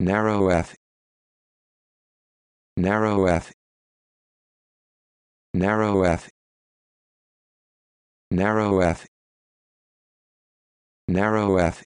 narrow f narrow f narrow f narrow f narrow f,